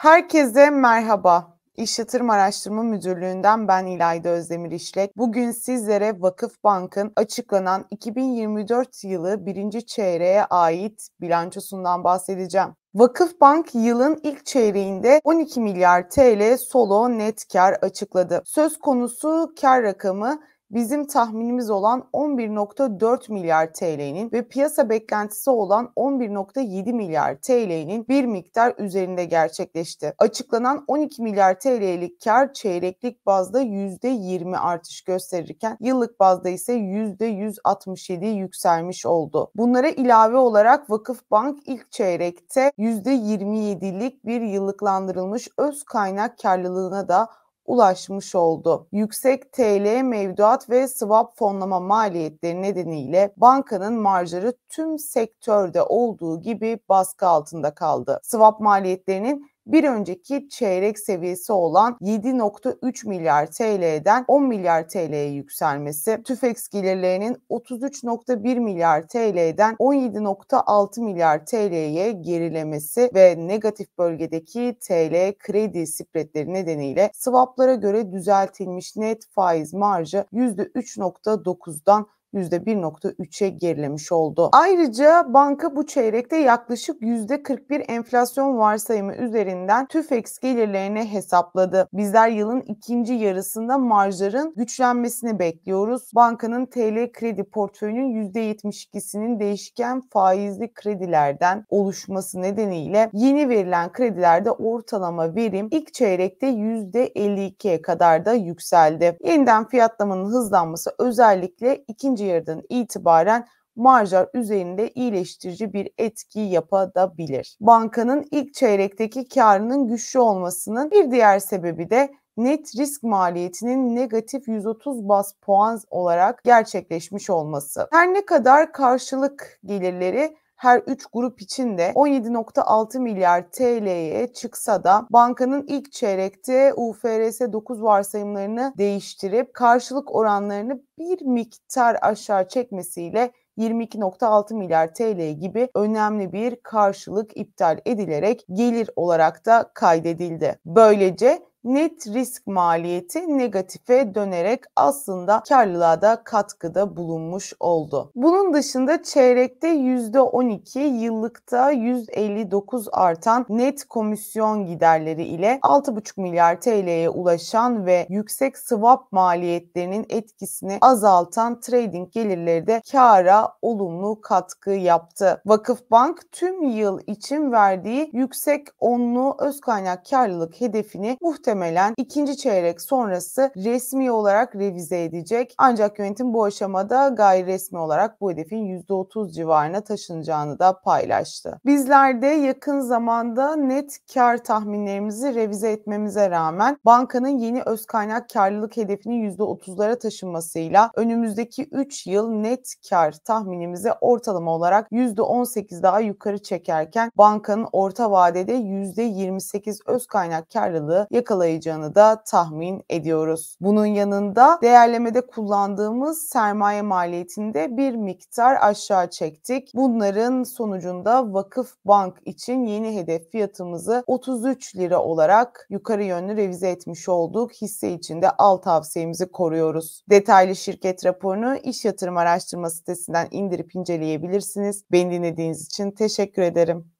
Herkese merhaba. İş Yatırım Araştırma Müdürlüğü'nden ben İlayda Özdemir İşlek. Bugün sizlere Vakıf Bank'ın açıklanan 2024 yılı birinci çeyreğe ait bilançosundan bahsedeceğim. Vakıf Bank yılın ilk çeyreğinde 12 milyar TL solo net kar açıkladı. Söz konusu kar rakamı bizim tahminimiz olan 11.4 milyar TL'nin ve piyasa beklentisi olan 11.7 milyar TL'nin bir miktar üzerinde gerçekleşti. Açıklanan 12 milyar TL'lik kar çeyreklik bazda %20 artış gösterirken yıllık bazda ise %167 yükselmiş oldu. Bunlara ilave olarak Vakıf Bank ilk çeyrekte %27'lik bir yıllıklandırılmış öz kaynak karlılığına da ulaşmış oldu. Yüksek TL mevduat ve swap fonlama maliyetleri nedeniyle bankanın marjları tüm sektörde olduğu gibi baskı altında kaldı. Swap maliyetlerinin bir önceki çeyrek seviyesi olan 7.3 milyar TL'den 10 milyar TL'ye yükselmesi, TÜFEX gelirlerinin 33.1 milyar TL'den 17.6 milyar TL'ye gerilemesi ve negatif bölgedeki TL kredi spreadleri nedeniyle swaplara göre düzeltilmiş net faiz marjı %3.9'dan %1.3'e gerilemiş oldu. Ayrıca banka bu çeyrekte yaklaşık %41 enflasyon varsayımı üzerinden TÜFEX gelirlerini hesapladı. Bizler yılın ikinci yarısında marjların güçlenmesini bekliyoruz. Bankanın TL kredi portföyünün %72'sinin değişken faizli kredilerden oluşması nedeniyle yeni verilen kredilerde ortalama verim ilk çeyrekte %52'ye kadar da yükseldi. Yeniden fiyatlamanın hızlanması özellikle ikinci ikinci yarıdan itibaren marjlar üzerinde iyileştirici bir etki yapabilir. Bankanın ilk çeyrekteki karının güçlü olmasının bir diğer sebebi de net risk maliyetinin negatif 130 bas puan olarak gerçekleşmiş olması. Her ne kadar karşılık gelirleri her 3 grup için de 17.6 milyar TL'ye çıksa da bankanın ilk çeyrekte UFRS 9 varsayımlarını değiştirip karşılık oranlarını bir miktar aşağı çekmesiyle 22.6 milyar TL gibi önemli bir karşılık iptal edilerek gelir olarak da kaydedildi. Böylece net risk maliyeti negatife dönerek aslında karlılığa da katkıda bulunmuş oldu. Bunun dışında çeyrekte %12, yıllıkta %59 artan net komisyon giderleri ile 6,5 milyar TL'ye ulaşan ve yüksek swap maliyetlerinin etkisini azaltan trading gelirleri de kara olumlu katkı yaptı. Vakıfbank tüm yıl için verdiği yüksek onlu öz kaynak karlılık hedefini muhtemelen muhtemelen ikinci çeyrek sonrası resmi olarak revize edecek. Ancak yönetim bu aşamada gayri resmi olarak bu hedefin %30 civarına taşınacağını da paylaştı. Bizler de yakın zamanda net kar tahminlerimizi revize etmemize rağmen bankanın yeni öz kaynak karlılık hedefinin %30'lara taşınmasıyla önümüzdeki 3 yıl net kar tahminimizi ortalama olarak %18 daha yukarı çekerken bankanın orta vadede %28 öz kaynak karlılığı yakalayacaktır sağlayacağını da tahmin ediyoruz. Bunun yanında değerlemede kullandığımız sermaye maliyetinde bir miktar aşağı çektik. Bunların sonucunda Vakıf Bank için yeni hedef fiyatımızı 33 lira olarak yukarı yönlü revize etmiş olduk. Hisse içinde al tavsiyemizi koruyoruz. Detaylı şirket raporunu iş yatırım araştırma sitesinden indirip inceleyebilirsiniz. Beni dinlediğiniz için teşekkür ederim.